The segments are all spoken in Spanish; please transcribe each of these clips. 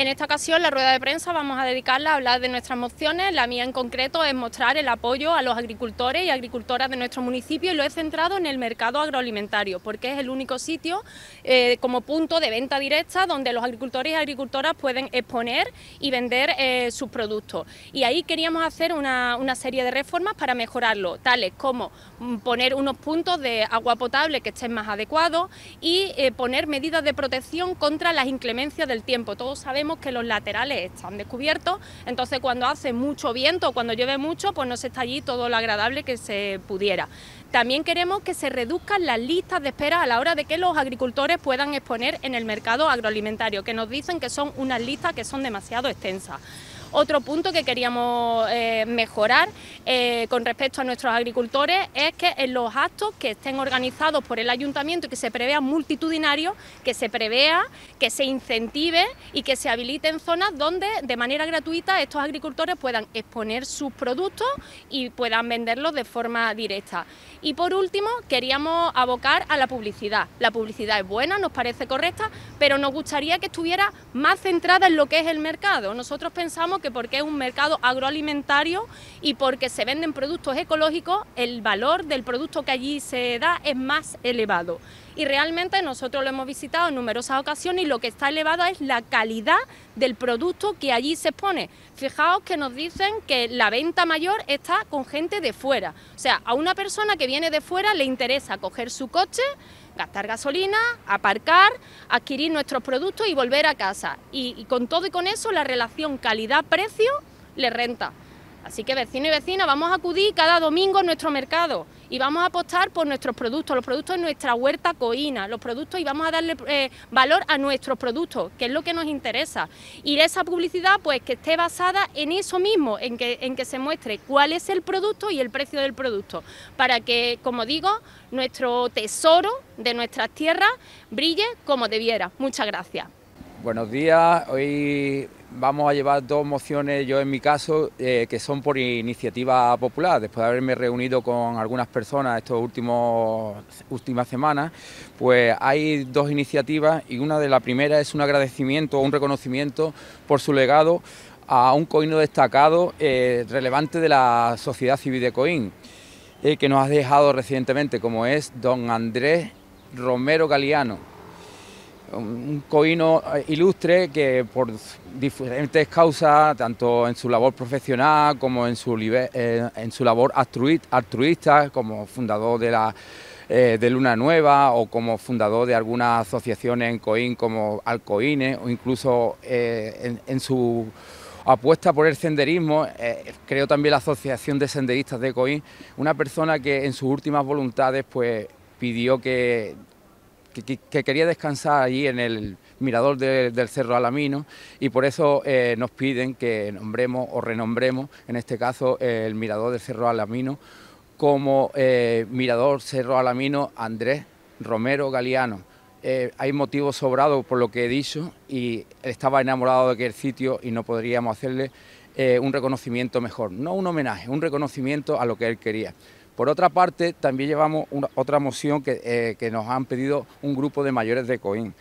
En esta ocasión la rueda de prensa vamos a dedicarla a hablar de nuestras mociones, la mía en concreto es mostrar el apoyo a los agricultores y agricultoras de nuestro municipio y lo he centrado en el mercado agroalimentario, porque es el único sitio eh, como punto de venta directa donde los agricultores y agricultoras pueden exponer y vender eh, sus productos. Y ahí queríamos hacer una, serie de reformas para mejorarlo, tales como poner unos puntos de agua potable que estén más adecuados y eh, poner medidas de protección contra las inclemencias del tiempo. Todos sabemos que los laterales están descubiertos, entonces cuando hace mucho viento, cuando llueve mucho, pues no se está allí todo lo agradable que se pudiera. También queremos que se reduzcan las listas de espera a la hora de que los agricultores puedan exponer en el mercado agroalimentario, que nos dicen que son unas listas que son demasiado extensas. Otro punto que queríamos eh, mejorar eh, con respecto a nuestros agricultores es que en los actos que estén organizados por el ayuntamiento y que se prevea multitudinario que se prevea, que se incentive y que se habiliten zonas donde de manera gratuita estos agricultores puedan exponer sus productos y puedan venderlos de forma directa. Y por último, queríamos abocar a la publicidad. La publicidad es buena, nos parece correcta, pero nos gustaría que estuviera más centrada en lo que es el mercado. Nosotros pensamos que porque es un mercado agroalimentario y porque se venden productos ecológicos, el valor del producto que allí se da es más elevado. Y realmente nosotros lo hemos visitado en numerosas ocasiones y lo que está elevado es la calidad del producto que allí se expone. Fijaos que nos dicen que la venta mayor está con gente de fuera. O sea, a una persona que viene de fuera le interesa coger su coche, gastar gasolina, aparcar, adquirir nuestros productos y volver a casa. Y, con todo y con eso la relación calidad-precio le renta. Así que vecino y vecina, vamos a acudir cada domingo a nuestro mercado y vamos a apostar por nuestros productos, los productos de nuestra huerta coína, los productos y vamos a darle eh, valor a nuestros productos, que es lo que nos interesa. Y esa publicidad pues que esté basada en eso mismo, en que, en que se muestre cuál es el producto y el precio del producto, para que, como digo, nuestro tesoro de nuestras tierras brille como debiera. Muchas gracias. Buenos días, hoy vamos a llevar dos mociones, yo en mi caso, eh, que son por iniciativa popular. Después de haberme reunido con algunas personas estas últimas semanas, pues hay dos iniciativas y una de la primera es un agradecimiento o un reconocimiento por su legado a un coino destacado eh, relevante de la sociedad civil de Coín, eh, que nos ha dejado recientemente, como es don Andrés Romero Galeano un coíno ilustre que por diferentes causas, tanto en su labor profesional como en su, eh, en su labor altruista, como fundador de la eh, de Luna Nueva o como fundador de algunas asociaciones en Coín como Alcoine, o incluso eh, en, su apuesta por el senderismo, creo también la Asociación de Senderistas de Coín, una persona que en sus últimas voluntades pues pidió que que, quería descansar allí en el mirador del Cerro Alamino y por eso eh, nos piden que nombremos o renombremos, en este caso, el mirador del Cerro Alamino como eh, mirador Cerro Alamino Andrés Romero Galeano. Eh, hay motivos sobrados por lo que he dicho y estaba enamorado de aquel sitio y no podríamos hacerle un reconocimiento mejor, no un homenaje, un reconocimiento a lo que él quería. Por otra parte, también llevamos otra moción eh, que, nos han pedido un grupo de mayores de Coín,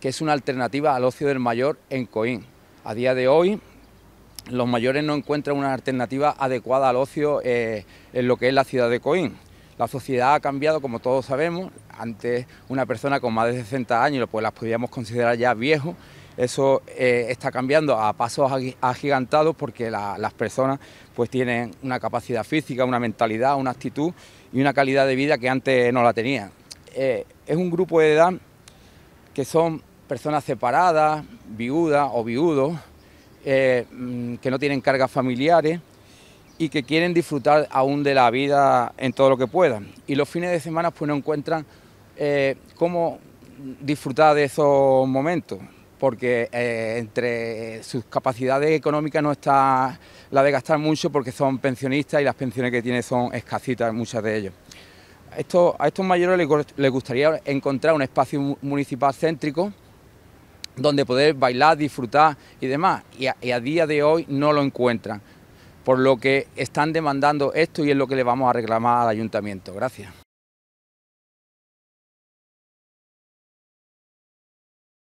que es una alternativa al ocio del mayor en Coín. A día de hoy, los mayores no encuentran una alternativa adecuada al ocio eh, en lo que es la ciudad de Coín. La sociedad ha cambiado, como todos sabemos. Antes una persona con más de 60 años pues las podíamos considerar ya viejos eso eh, está cambiando a pasos agigantados porque las personas pues tienen una capacidad física, una mentalidad, una actitud y una calidad de vida que antes no la tenían. Eh, es un grupo de edad que son personas separadas, viudas o viudos, eh, mm, que no tienen cargas familiares y que quieren disfrutar aún de la vida en todo lo que puedan. Y los fines de semana pues no encuentran cómo disfrutar de esos momentos porque eh, entre sus capacidades económicas no está la de gastar mucho porque son pensionistas y las pensiones que tienen son escasitas, muchas de ellos. a estos mayores les, gustaría encontrar un espacio municipal céntrico donde poder bailar, disfrutar y demás, y a día de hoy no lo encuentran, por lo que están demandando esto y es lo que le vamos a reclamar al ayuntamiento. Gracias.